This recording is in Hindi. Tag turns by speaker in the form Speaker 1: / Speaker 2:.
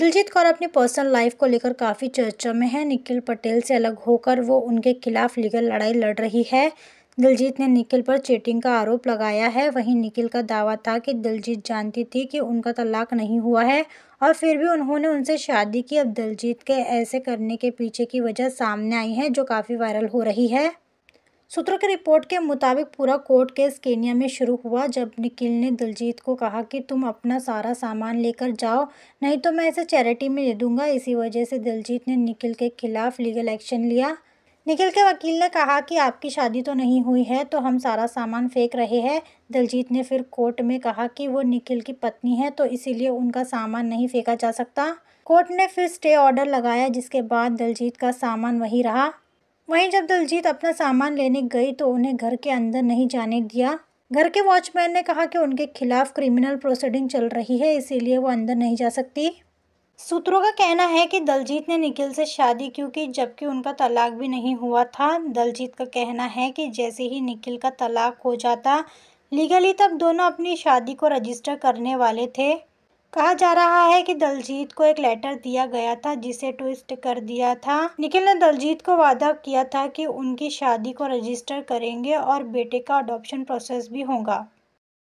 Speaker 1: दिलजीत कौर अपनी पर्सनल लाइफ को लेकर काफ़ी चर्चा में है निखिल पटेल से अलग होकर वो उनके खिलाफ लीगल लड़ाई लड़ रही है दिलजीत ने निखिल पर चीटिंग का आरोप लगाया है वहीं निखिल का दावा था कि दिलजीत जानती थी कि उनका तलाक नहीं हुआ है और फिर भी उन्होंने उनसे शादी की अब दिलजीत के ऐसे करने के पीछे की वजह सामने आई है जो काफ़ी वायरल हो रही है सूत्रों की रिपोर्ट के मुताबिक पूरा कोर्ट केस केनिया में शुरू हुआ जब निखिल ने दिलजीत को कहा कि तुम अपना सारा सामान लेकर जाओ नहीं तो मैं इसे चैरिटी में दे दूंगा इसी वजह से दिलजीत ने निखिल के खिलाफ लीगल एक्शन लिया निखिल के वकील ने कहा कि आपकी शादी तो नहीं हुई है तो हम सारा सामान फेंक रहे हैं दिलजीत ने फिर कोर्ट में कहा कि वो निखिल की पत्नी है तो इसीलिए उनका सामान नहीं फेंका जा सकता कोर्ट ने फिर स्टे ऑर्डर लगाया जिसके बाद दिलजीत का सामान वही रहा वहीं जब दलजीत अपना सामान लेने गई तो उन्हें घर के अंदर नहीं जाने दिया घर के वॉचमैन ने कहा कि उनके खिलाफ क्रिमिनल प्रोसीडिंग चल रही है इसीलिए वो अंदर नहीं जा सकती सूत्रों का कहना है कि दलजीत ने निखिल से शादी क्यों की जबकि उनका तलाक भी नहीं हुआ था दलजीत का कहना है कि जैसे ही निखिल का तलाक हो जाता लीगली तब दोनों अपनी शादी को रजिस्टर करने वाले थे कहा जा रहा है कि दलजीत को एक लेटर दिया गया था जिसे ट्विस्ट कर दिया था निखिल ने दलजीत को वादा किया था कि उनकी शादी को रजिस्टर करेंगे और बेटे का अडॉप्शन प्रोसेस भी होगा